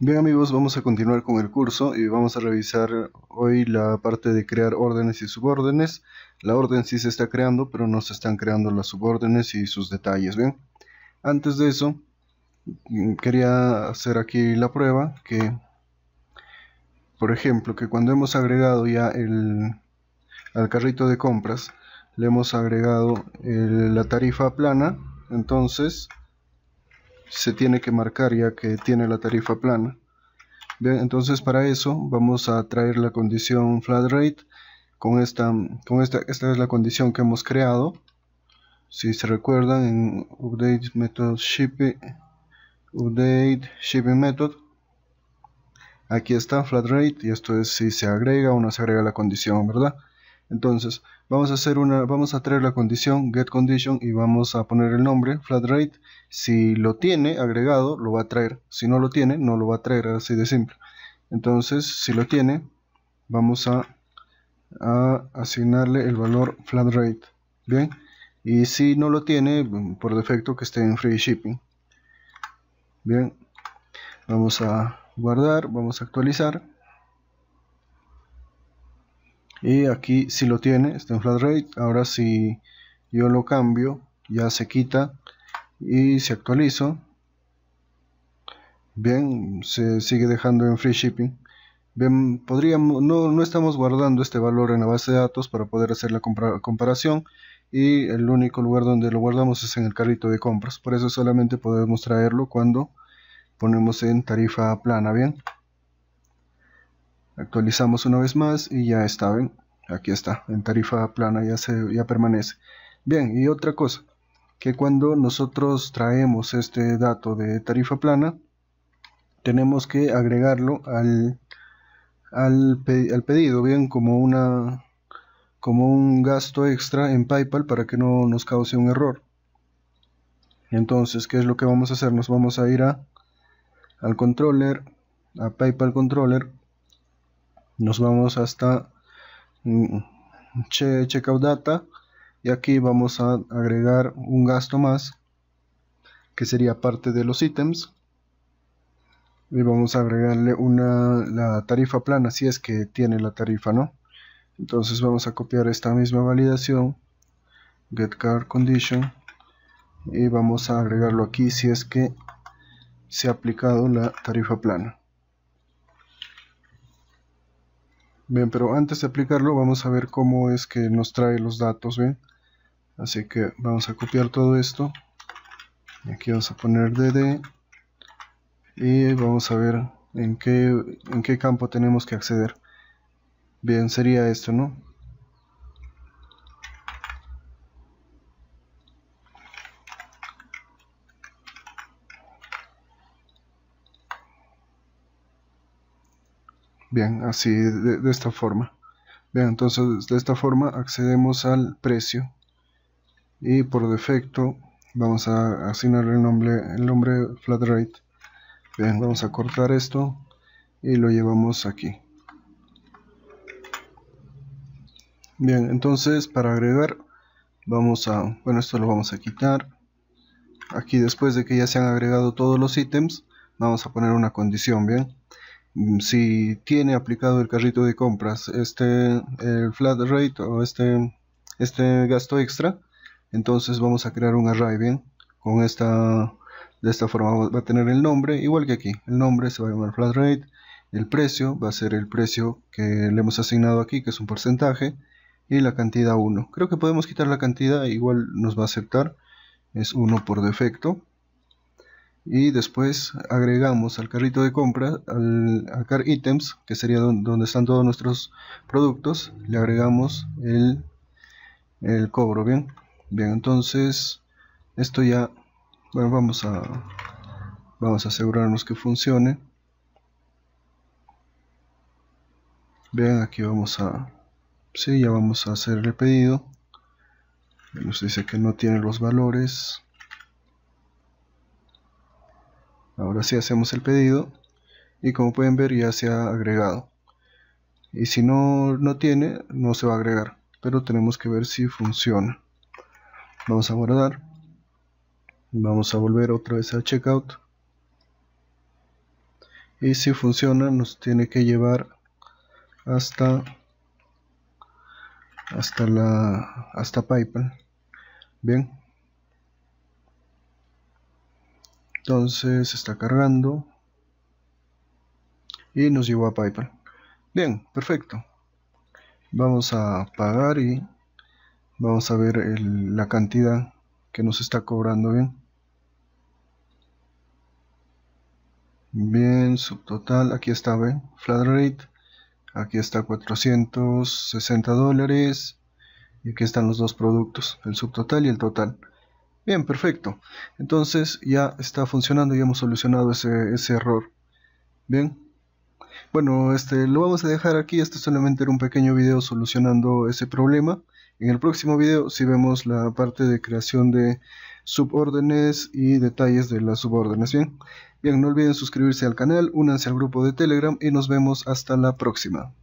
Bien amigos, vamos a continuar con el curso y vamos a revisar hoy la parte de crear órdenes y subórdenes. La orden sí se está creando, pero no se están creando las subórdenes y sus detalles, ¿bien? Antes de eso, quería hacer aquí la prueba que, por ejemplo, que cuando hemos agregado ya el, al carrito de compras, le hemos agregado la tarifa plana, entonces se tiene que marcar ya que tiene la tarifa plana. entonces para eso vamos a traer la condición flat rate. Con esta, con esta, esta es la condición que hemos creado. Si se recuerdan en update method shipping, update shipping method. Aquí está flat rate y esto es si se agrega o no se agrega la condición, ¿verdad? Entonces, vamos a hacer una, vamos a traer la condición get condition y vamos a poner el nombre flat rate. Si lo tiene agregado, lo va a traer. Si no lo tiene, no lo va a traer, así de simple. Entonces, si lo tiene, vamos a, a asignarle el valor flat rate. Bien, y si no lo tiene, por defecto que esté en free shipping. Bien, vamos a guardar, vamos a actualizar y aquí si lo tiene está en flat rate ahora si yo lo cambio ya se quita y se actualizo bien se sigue dejando en free shipping bien podríamos no, no estamos guardando este valor en la base de datos para poder hacer la comparación y el único lugar donde lo guardamos es en el carrito de compras por eso solamente podemos traerlo cuando ponemos en tarifa plana bien actualizamos una vez más y ya está, bien aquí está, en tarifa plana ya, se, ya permanece. Bien, y otra cosa, que cuando nosotros traemos este dato de tarifa plana, tenemos que agregarlo al, al, al pedido, bien, como, una, como un gasto extra en PayPal para que no nos cause un error. Entonces, ¿qué es lo que vamos a hacer? Nos vamos a ir a, al controller, a PayPal controller, nos vamos hasta mm, checkout data y aquí vamos a agregar un gasto más que sería parte de los ítems y vamos a agregarle una la tarifa plana si es que tiene la tarifa no entonces vamos a copiar esta misma validación get card condition y vamos a agregarlo aquí si es que se ha aplicado la tarifa plana Bien, pero antes de aplicarlo vamos a ver cómo es que nos trae los datos, ¿bien? Así que vamos a copiar todo esto. aquí vamos a poner DD. Y vamos a ver en qué, en qué campo tenemos que acceder. Bien, sería esto, ¿no? Bien, así de, esta forma. Bien, entonces de esta forma accedemos al precio y por defecto vamos a asignar el nombre, el nombre flat rate. Bien, vamos a cortar esto y lo llevamos aquí. Bien, entonces para agregar vamos a, bueno esto lo vamos a quitar. Aquí después de que ya se han agregado todos los ítems, vamos a poner una condición, bien. Mm, si tiene aplicado el carrito de compras este el flat rate o este, este gasto extra entonces vamos a crear un array bien con esta de esta forma va a tener el nombre igual que aquí el nombre se va a llamar flat rate el precio va a ser el precio que le hemos asignado aquí que es un porcentaje y la cantidad 1 creo que podemos quitar la cantidad igual nos va a aceptar es 1 por defecto y después agregamos al carrito de compra, al, al car items, que sería donde, están todos nuestros productos, le agregamos el, el cobro, bien, bien, entonces esto ya, bueno, vamos a, vamos a asegurarnos que funcione, bien, aquí vamos a, sí, ya vamos a hacer el pedido, nos dice que no tiene los valores, ahora sí hacemos el pedido y como pueden ver ya se ha agregado y si no, no tiene no se va a agregar pero tenemos que ver si funciona vamos a guardar vamos a volver otra vez al checkout y si funciona nos tiene que llevar hasta hasta la hasta PayPal bien entonces está cargando y nos llevó a Paypal bien perfecto vamos a pagar y vamos a ver la cantidad que nos está cobrando bien bien subtotal aquí está ¿ven? flat rate aquí está 460 dólares y aquí están los dos productos el subtotal y el total Bien, perfecto. Entonces ya está funcionando, y hemos solucionado ese, error. Bien. Bueno, este, lo vamos a dejar aquí. Este solamente era un pequeño video solucionando ese problema. En el próximo video si vemos la parte de creación de subórdenes y detalles de las subórdenes. Bien, bien, no olviden suscribirse al canal, únanse al grupo de Telegram y nos vemos hasta la próxima.